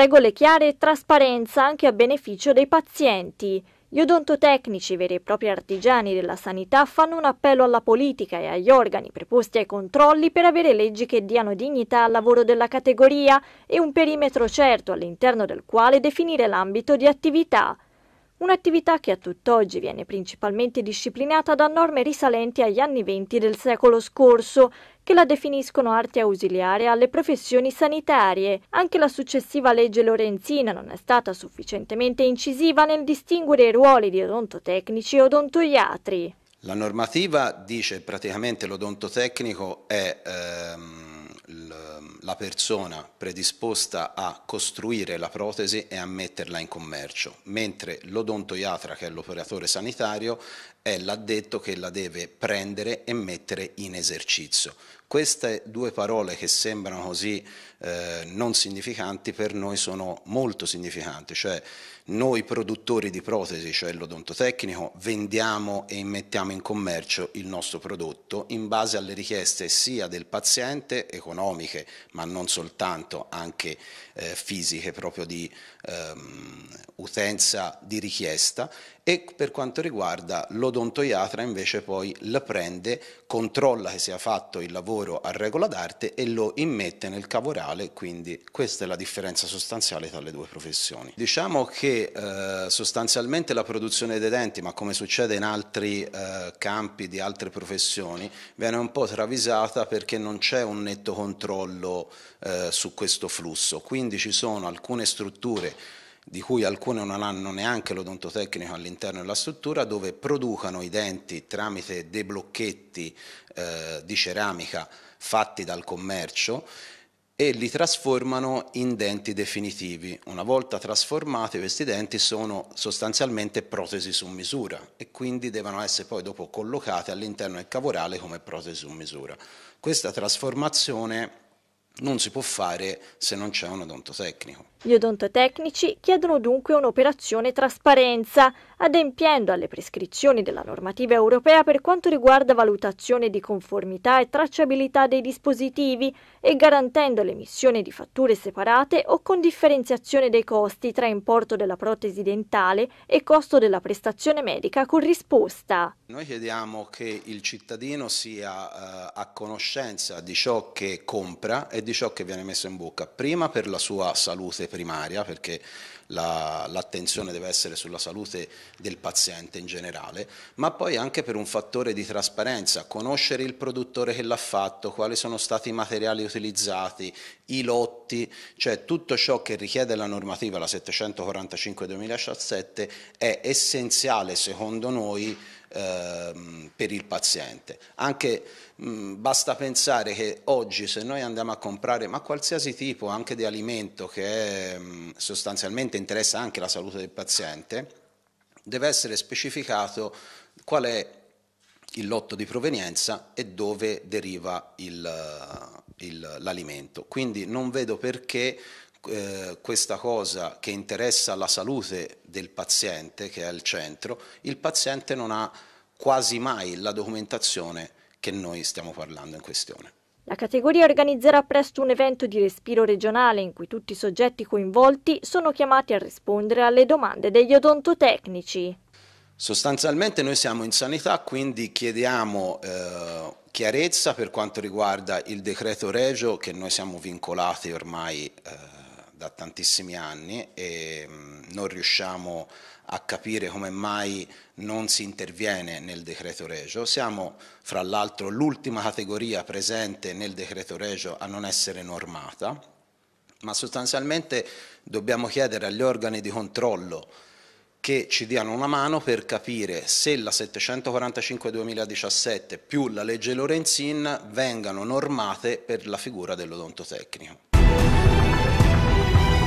Regole chiare e trasparenza anche a beneficio dei pazienti. Gli odontotecnici, veri e propri artigiani della sanità, fanno un appello alla politica e agli organi preposti ai controlli per avere leggi che diano dignità al lavoro della categoria e un perimetro certo all'interno del quale definire l'ambito di attività un'attività che a tutt'oggi viene principalmente disciplinata da norme risalenti agli anni venti del secolo scorso, che la definiscono arte ausiliare alle professioni sanitarie. Anche la successiva legge Lorenzina non è stata sufficientemente incisiva nel distinguere i ruoli di odontotecnici e odontoiatri. La normativa dice praticamente l'odontotecnico è... Ehm la persona predisposta a costruire la protesi e a metterla in commercio, mentre l'odontoiatra, che è l'operatore sanitario, è l'addetto che la deve prendere e mettere in esercizio. Queste due parole che sembrano così eh, non significanti per noi sono molto significanti, cioè noi produttori di protesi, cioè l'odontotecnico, vendiamo e mettiamo in commercio il nostro prodotto in base alle richieste sia del paziente, economiche, ma non soltanto, anche eh, fisiche, proprio di ehm, utenza di richiesta e per quanto riguarda l'odontoiatra invece poi la prende, controlla che sia fatto il lavoro a regola d'arte e lo immette nel cavorale, quindi questa è la differenza sostanziale tra le due professioni. Diciamo che eh, sostanzialmente la produzione dei denti, ma come succede in altri eh, campi di altre professioni, viene un po' travisata perché non c'è un netto controllo eh, su questo flusso, quindi ci sono alcune strutture di cui alcune non hanno neanche l'odontotecnico all'interno della struttura, dove producano i denti tramite dei blocchetti eh, di ceramica fatti dal commercio e li trasformano in denti definitivi. Una volta trasformati questi denti sono sostanzialmente protesi su misura e quindi devono essere poi dopo collocati all'interno del cavorale come protesi su misura. Questa trasformazione non si può fare se non c'è un odontotecnico. Gli odontotecnici chiedono dunque un'operazione trasparenza, adempiendo alle prescrizioni della normativa europea per quanto riguarda valutazione di conformità e tracciabilità dei dispositivi e garantendo l'emissione di fatture separate o con differenziazione dei costi tra importo della protesi dentale e costo della prestazione medica corrisposta. Noi chiediamo che il cittadino sia eh, a conoscenza di ciò che compra e di ciò che viene messo in bocca, prima per la sua salute primaria, perché l'attenzione la, deve essere sulla salute del paziente in generale, ma poi anche per un fattore di trasparenza, conoscere il produttore che l'ha fatto, quali sono stati i materiali utilizzati, i lotti, cioè tutto ciò che richiede la normativa, la 745-2017, è essenziale secondo noi Ehm, per il paziente. Anche basta pensare che oggi se noi andiamo a comprare ma qualsiasi tipo anche di alimento che sostanzialmente interessa anche la salute del paziente, deve essere specificato qual è il lotto di provenienza e dove deriva l'alimento. Quindi non vedo perché eh, questa cosa che interessa la salute del paziente, che è al centro, il paziente non ha quasi mai la documentazione che noi stiamo parlando in questione. La categoria organizzerà presto un evento di respiro regionale in cui tutti i soggetti coinvolti sono chiamati a rispondere alle domande degli odontotecnici. Sostanzialmente noi siamo in sanità, quindi chiediamo eh, chiarezza per quanto riguarda il decreto regio che noi siamo vincolati ormai eh, da tantissimi anni e mm, non riusciamo a capire come mai non si interviene nel decreto regio. Siamo fra l'altro l'ultima categoria presente nel decreto regio a non essere normata, ma sostanzialmente dobbiamo chiedere agli organi di controllo che ci diano una mano per capire se la 745-2017 più la legge Lorenzin vengano normate per la figura dell'odontotecnico.